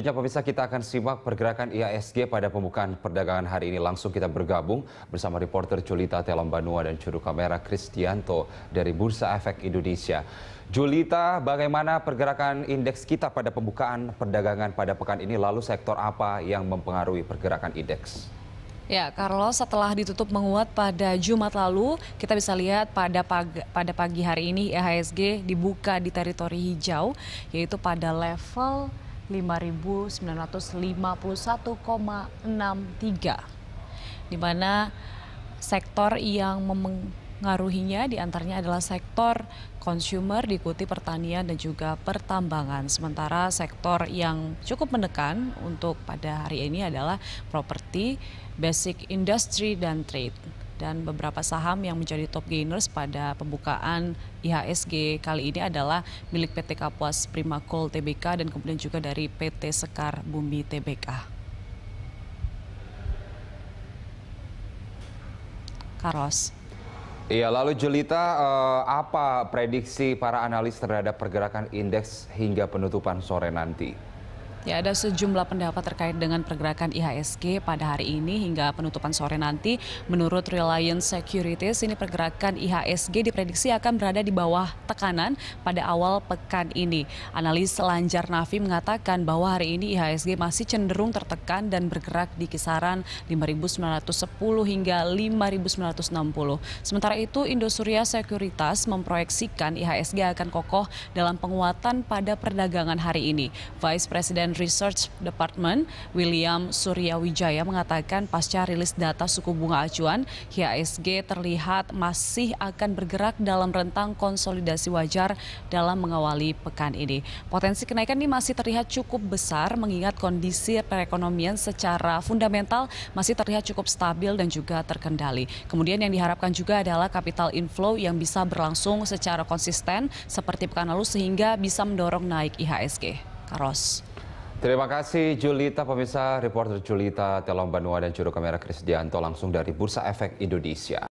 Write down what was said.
Kejap iya, pemirsa kita akan simak pergerakan IASG pada pembukaan perdagangan hari ini. Langsung kita bergabung bersama reporter Julita Telambanua dan juru kamera Kristianto dari Bursa Efek Indonesia. Julita, bagaimana pergerakan indeks kita pada pembukaan perdagangan pada pekan ini? Lalu sektor apa yang mempengaruhi pergerakan indeks? Ya, Carlos, setelah ditutup menguat pada Jumat lalu, kita bisa lihat pada pagi, pada pagi hari ini IHSG dibuka di teritori hijau, yaitu pada level 5.951,63 di mana sektor yang mengaruhinya diantaranya adalah sektor konsumer diikuti pertanian dan juga pertambangan. Sementara sektor yang cukup menekan untuk pada hari ini adalah properti, basic industry, dan trade dan beberapa saham yang menjadi top gainers pada pembukaan IHSG kali ini adalah milik PT Kapuas Coal TBK dan kemudian juga dari PT Sekar Bumi TBK. Carlos. Iya, lalu Jelita, eh, apa prediksi para analis terhadap pergerakan indeks hingga penutupan sore nanti? Ya, ada sejumlah pendapat terkait dengan pergerakan IHSG pada hari ini hingga penutupan sore nanti. Menurut Reliance Securities, ini pergerakan IHSG diprediksi akan berada di bawah tekanan pada awal pekan ini. Analis Lanjar Nafi mengatakan bahwa hari ini IHSG masih cenderung tertekan dan bergerak di kisaran 5.910 hingga 5.960. Sementara itu, Indosuria Sekuritas memproyeksikan IHSG akan kokoh dalam penguatan pada perdagangan hari ini. Vice Presiden and Research Department William Suryawijaya mengatakan pasca rilis data suku bunga acuan, IHSG terlihat masih akan bergerak dalam rentang konsolidasi wajar dalam mengawali pekan ini. Potensi kenaikan ini masih terlihat cukup besar mengingat kondisi perekonomian secara fundamental masih terlihat cukup stabil dan juga terkendali. Kemudian yang diharapkan juga adalah capital inflow yang bisa berlangsung secara konsisten seperti pekan lalu sehingga bisa mendorong naik IHSG. Karos. Terima kasih Julita, pemirsa reporter Julita Telom Banua dan juru kamera Dianto langsung dari Bursa Efek Indonesia.